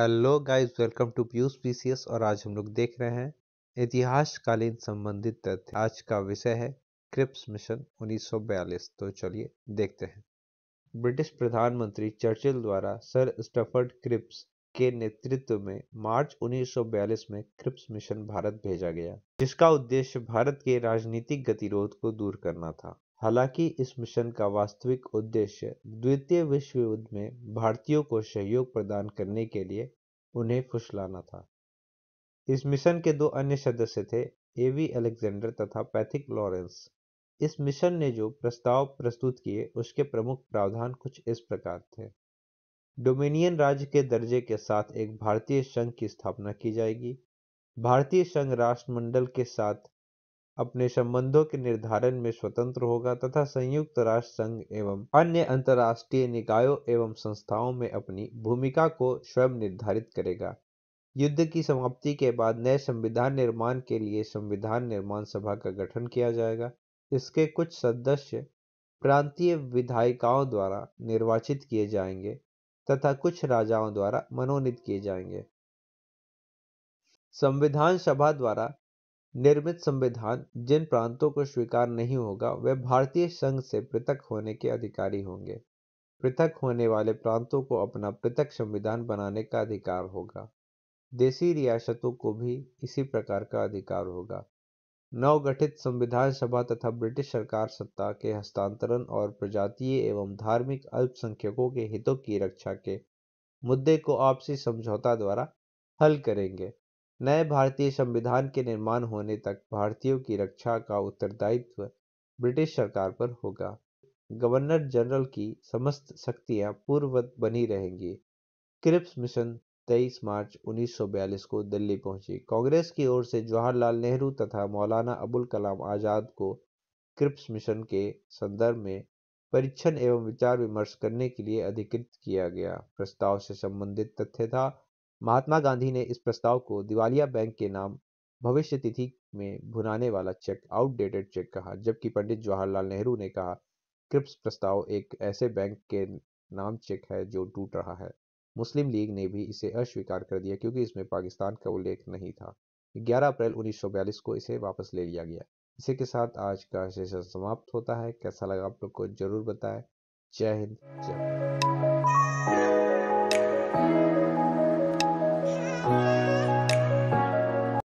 hello guys welcome to Piyush PCS और आज हम लोग देख रहे हैं इतिहासकालीन संबंधित तथ्य आज का विषय है क्रिप्स मिशन 1942 तो चलिए देखते हैं ब्रिटिश प्रधानमंत्री चर्चिल द्वारा सर स्टफर्ड क्रिप्स के नेतृत्व में मार्च 1942 में क्रिप्स मिशन भारत भेजा गया जिसका उद्देश्य भारत के राजनीतिक गतिरोध को दूर करना था हालांकि इस मिशन का वास्तविक उद्देश्य द्वितीय विश्व युद्ध में भारतीयों को सहयोग प्रदान करने के लिए उन्हें फुसलाना था इस मिशन के दो अन्य सदस्य थे एवी अलेक्जेंडर तथा पैथिक लॉरेंस इस मिशन ने जो प्रस्ताव प्रस्तुत किए उसके प्रमुख प्रावधान कुछ इस प्रकार थे डोमिनियन राज्य के दर्जे के साथ एक भारतीय संघ की स्थापना की जाएगी भारतीय संघ राष्ट्रमंडल के साथ अपने संबंधों के निर्धारण में स्वतंत्र होगा तथा संयुक्त राष्ट्र संघ एवं अन्य अंतर्राष्ट्रीय निकायों एवं संस्थाओं में अपनी भूमिका को स्वयं निर्धारित करेगा युद्ध की समाप्ति के बाद नए संविधान निर्माण के लिए संविधान निर्माण सभा का गठन किया जाएगा इसके कुछ सदस्य प्रांतीय विधायिकाओं द्वारा निर्वाचित किए जाएंगे तथा कुछ राजाओं द्वारा मनोनीत किए जाएंगे संविधान सभा द्वारा निर्मित संविधान जिन प्रांतों को स्वीकार नहीं होगा वे भारतीय संघ से पृथक होने के अधिकारी होंगे पृथक होने वाले प्रांतों को अपना पृथक संविधान बनाने का अधिकार होगा देसी रियासतों को भी इसी प्रकार का अधिकार होगा नवगठित संविधान सभा तथा ब्रिटिश सरकार सत्ता के हस्तांतरण और प्रजातीय एवं धार्मिक अल्पसंख्यकों के हितों की रक्षा के मुद्दे को आपसी समझौता द्वारा हल करेंगे नए भारतीय संविधान के निर्माण होने तक भारतीयों की रक्षा का उत्तरदायित्व ब्रिटिश सरकार पर होगा गवर्नर जनरल की समस्त शक्तियां पूर्ववत बनी रहेंगी क्रिप्स मिशन 23 मार्च 1942 को दिल्ली पहुंची कांग्रेस की ओर से जवाहरलाल नेहरू तथा मौलाना अबुल कलाम आज़ाद को क्रिप्स मिशन के संदर्भ में परीक्षण एवं विचार विमर्श करने के लिए अधिकृत किया गया प्रस्ताव से संबंधित तथ्य था महात्मा गांधी ने इस प्रस्ताव को दिवालिया बैंक के नाम भविष्य तिथि में भुनाने वाला चेक आउटडेटेड चेक कहा जबकि पंडित जवाहरलाल नेहरू ने कहा क्रिप्स प्रस्ताव एक ऐसे बैंक के नाम चेक है जो टूट रहा है मुस्लिम लीग ने भी इसे अस्वीकार कर दिया क्योंकि इसमें पाकिस्तान का उल्लेख नहीं था 11 अप्रैल 1942 को इसे वापस ले लिया गया इसी के साथ आज का सेशन समाप्त होता है कैसा लगा आप लोग को जरूर बताएं जय हिंद जय